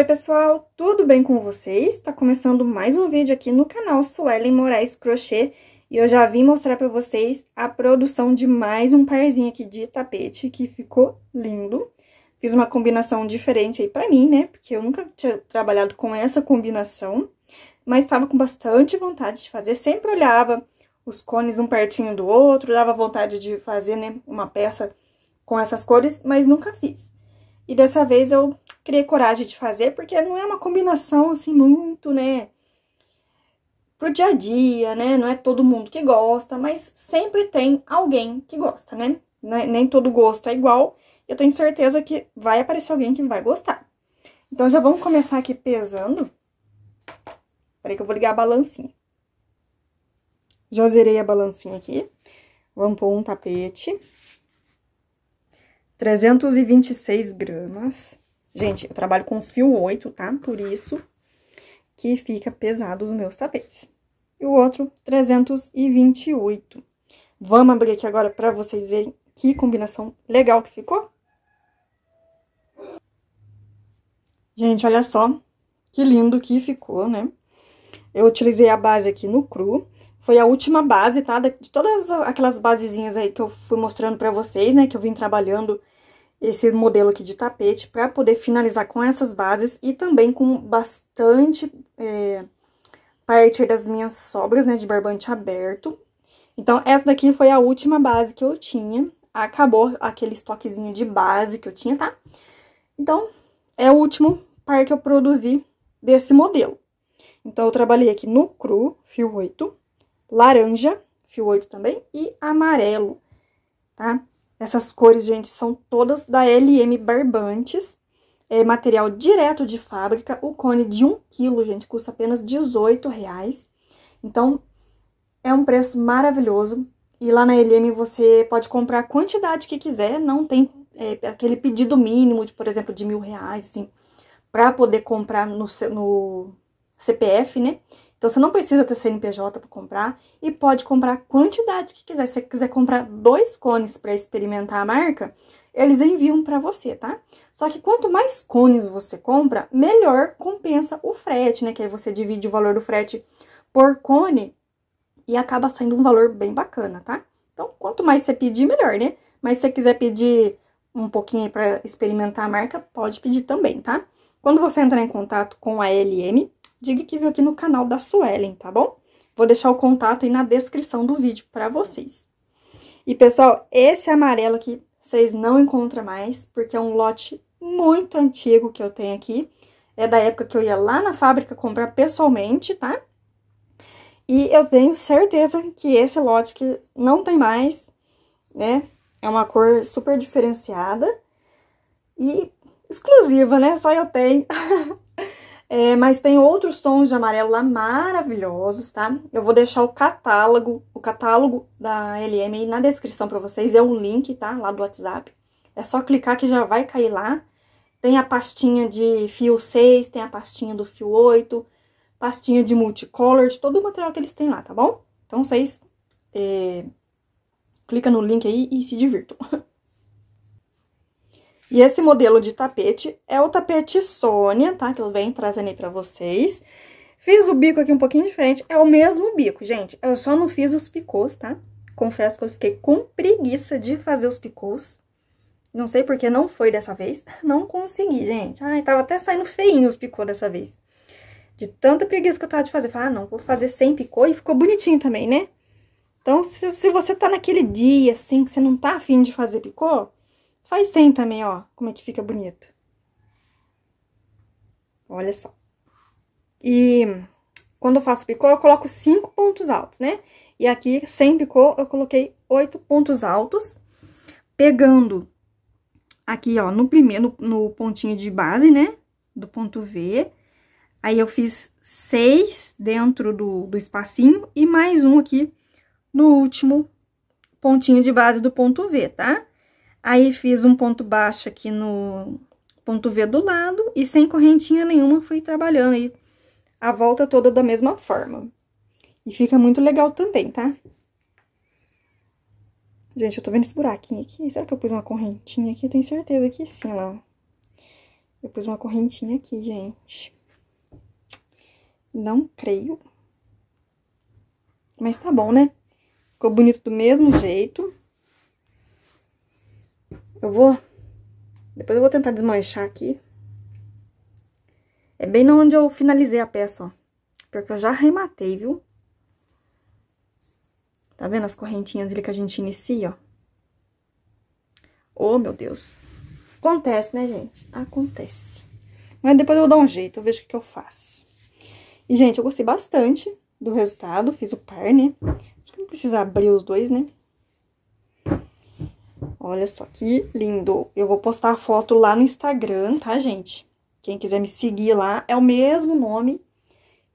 Oi pessoal, tudo bem com vocês? Tá começando mais um vídeo aqui no canal Suelen Moraes Crochê e eu já vim mostrar pra vocês a produção de mais um parzinho aqui de tapete que ficou lindo. Fiz uma combinação diferente aí pra mim, né, porque eu nunca tinha trabalhado com essa combinação, mas tava com bastante vontade de fazer, sempre olhava os cones um pertinho do outro, dava vontade de fazer, né, uma peça com essas cores, mas nunca fiz. E dessa vez eu criei coragem de fazer, porque não é uma combinação assim muito, né? Pro dia a dia, né? Não é todo mundo que gosta, mas sempre tem alguém que gosta, né? né nem todo gosto é igual. Eu tenho certeza que vai aparecer alguém que vai gostar. Então já vamos começar aqui pesando. Peraí que eu vou ligar a balancinha. Já zerei a balancinha aqui. Vamos pôr um tapete. 326 gramas. Gente, eu trabalho com fio 8, tá? Por isso que fica pesado os meus tapetes. E o outro, 328. Vamos abrir aqui agora para vocês verem que combinação legal que ficou. Gente, olha só que lindo que ficou, né? Eu utilizei a base aqui no cru. Foi a última base, tá? De todas aquelas basezinhas aí que eu fui mostrando pra vocês, né? Que eu vim trabalhando esse modelo aqui de tapete para poder finalizar com essas bases e também com bastante é, parte das minhas sobras, né, de barbante aberto. Então, essa daqui foi a última base que eu tinha. Acabou aquele estoquezinho de base que eu tinha, tá? Então, é o último par que eu produzi desse modelo. Então, eu trabalhei aqui no cru, fio 8, laranja, fio 8 também, e amarelo, tá? Essas cores, gente, são todas da LM Barbantes. É material direto de fábrica. O cone de 1 kg, gente, custa apenas reais Então, é um preço maravilhoso. E lá na LM você pode comprar a quantidade que quiser. Não tem é, aquele pedido mínimo, de, por exemplo, de mil reais, assim, para poder comprar no, no CPF, né? Então você não precisa ter CNPJ para comprar e pode comprar a quantidade que quiser. Se você quiser comprar dois cones para experimentar a marca, eles enviam para você, tá? Só que quanto mais cones você compra, melhor compensa o frete, né? Que aí você divide o valor do frete por cone e acaba saindo um valor bem bacana, tá? Então, quanto mais você pedir, melhor, né? Mas se você quiser pedir um pouquinho para experimentar a marca, pode pedir também, tá? Quando você entrar em contato com a LM, diga que viu aqui no canal da Suelen, tá bom? Vou deixar o contato aí na descrição do vídeo para vocês. E, pessoal, esse amarelo aqui vocês não encontram mais, porque é um lote muito antigo que eu tenho aqui. É da época que eu ia lá na fábrica comprar pessoalmente, tá? E eu tenho certeza que esse lote que não tem mais, né? É uma cor super diferenciada e exclusiva, né? Só eu tenho. É, mas tem outros tons de amarelo lá maravilhosos, tá? Eu vou deixar o catálogo, o catálogo da LM aí na descrição para vocês, é o link, tá? Lá do WhatsApp. É só clicar que já vai cair lá. Tem a pastinha de fio 6, tem a pastinha do fio 8, pastinha de multicolor, de todo o material que eles têm lá, tá bom? Então, vocês é, clica no link aí e se divirtam. E esse modelo de tapete é o tapete Sônia, tá? Que eu venho trazendo aí pra vocês. Fiz o bico aqui um pouquinho diferente, é o mesmo bico, gente. Eu só não fiz os picôs, tá? Confesso que eu fiquei com preguiça de fazer os picôs. Não sei porque não foi dessa vez. Não consegui, gente. Ai, tava até saindo feinho os picôs dessa vez. De tanta preguiça que eu tava de fazer. Falei, ah, não, vou fazer sem picô. E ficou bonitinho também, né? Então, se, se você tá naquele dia, assim, que você não tá afim de fazer picô, Faz sem também, ó, como é que fica bonito. Olha só. E quando eu faço picô, eu coloco cinco pontos altos, né? E aqui, sem picô, eu coloquei oito pontos altos, pegando aqui, ó, no primeiro, no, no pontinho de base, né? Do ponto V. Aí, eu fiz seis dentro do, do espacinho e mais um aqui no último pontinho de base do ponto V, tá? Aí, fiz um ponto baixo aqui no ponto V do lado e sem correntinha nenhuma fui trabalhando aí a volta toda da mesma forma. E fica muito legal também, tá? Gente, eu tô vendo esse buraquinho aqui. Será que eu pus uma correntinha aqui? Eu tenho certeza que sim, lá. Eu pus uma correntinha aqui, gente. Não creio. Mas tá bom, né? Ficou bonito do mesmo jeito. Eu vou... Depois eu vou tentar desmanchar aqui. É bem onde eu finalizei a peça, ó. Porque eu já arrematei, viu? Tá vendo as correntinhas ali que a gente inicia, ó? Oh, meu Deus. Acontece, né, gente? Acontece. Mas depois eu vou dar um jeito, eu vejo o que eu faço. E, gente, eu gostei bastante do resultado. Fiz o par, né? Acho que não precisa abrir os dois, né? Olha só que lindo. Eu vou postar a foto lá no Instagram, tá, gente? Quem quiser me seguir lá, é o mesmo nome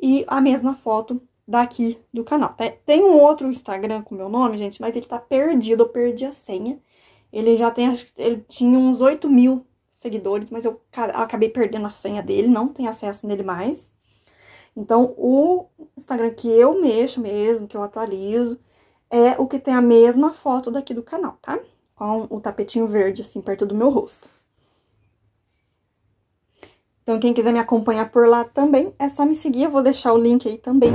e a mesma foto daqui do canal. Tá? Tem um outro Instagram com meu nome, gente, mas ele tá perdido, eu perdi a senha. Ele já tem, ele tinha uns 8 mil seguidores, mas eu acabei perdendo a senha dele, não tem acesso nele mais. Então, o Instagram que eu mexo mesmo, que eu atualizo, é o que tem a mesma foto daqui do canal, tá? com o tapetinho verde, assim, perto do meu rosto. Então, quem quiser me acompanhar por lá também, é só me seguir. Eu vou deixar o link aí também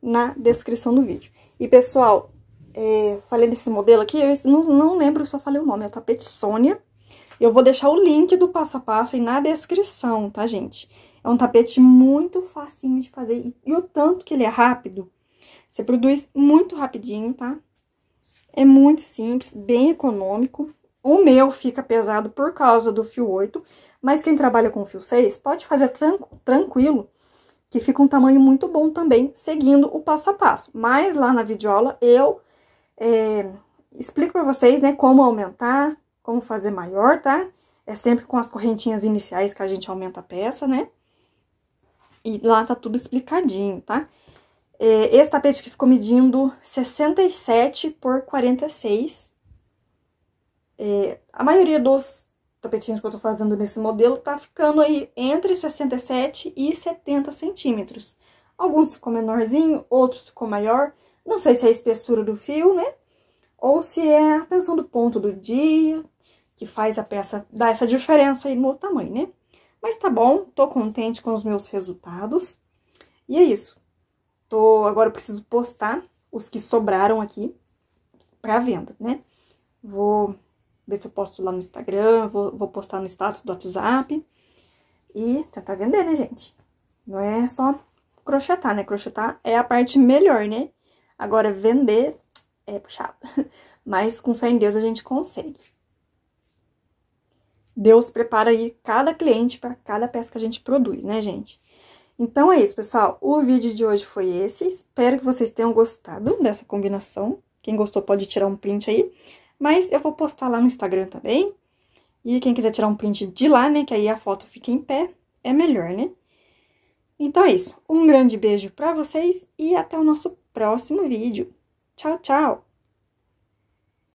na descrição do vídeo. E, pessoal, é, falei desse modelo aqui, eu não, não lembro, só falei o nome, é o tapete Sônia. Eu vou deixar o link do passo a passo aí na descrição, tá, gente? É um tapete muito facinho de fazer e, e o tanto que ele é rápido, você produz muito rapidinho, tá? É muito simples, bem econômico. O meu fica pesado por causa do fio 8, mas quem trabalha com fio 6 pode fazer tranquilo, que fica um tamanho muito bom também, seguindo o passo a passo. Mas lá na videoaula eu é, explico para vocês, né, como aumentar, como fazer maior, tá? É sempre com as correntinhas iniciais que a gente aumenta a peça, né? E lá tá tudo explicadinho, tá? É, esse tapete que ficou medindo 67 por 46. É, a maioria dos tapetinhos que eu tô fazendo nesse modelo tá ficando aí entre 67 e 70 centímetros. Alguns ficou menorzinho, outros ficou maior. Não sei se é a espessura do fio, né? Ou se é a tensão do ponto do dia, que faz a peça dar essa diferença aí no tamanho, né? Mas tá bom, tô contente com os meus resultados. E é isso. Tô, agora eu preciso postar os que sobraram aqui para venda, né? Vou ver se eu posto lá no Instagram, vou, vou postar no status do WhatsApp e tentar tá, tá vender, né, gente? Não é só crochetar, né? Crochetar é a parte melhor, né? Agora, vender é puxado. Mas com fé em Deus a gente consegue. Deus prepara aí cada cliente para cada peça que a gente produz, né, gente? Então é isso, pessoal. O vídeo de hoje foi esse. Espero que vocês tenham gostado dessa combinação. Quem gostou pode tirar um print aí. Mas eu vou postar lá no Instagram também. E quem quiser tirar um print de lá, né, que aí a foto fica em pé, é melhor, né? Então é isso. Um grande beijo pra vocês e até o nosso próximo vídeo. Tchau, tchau!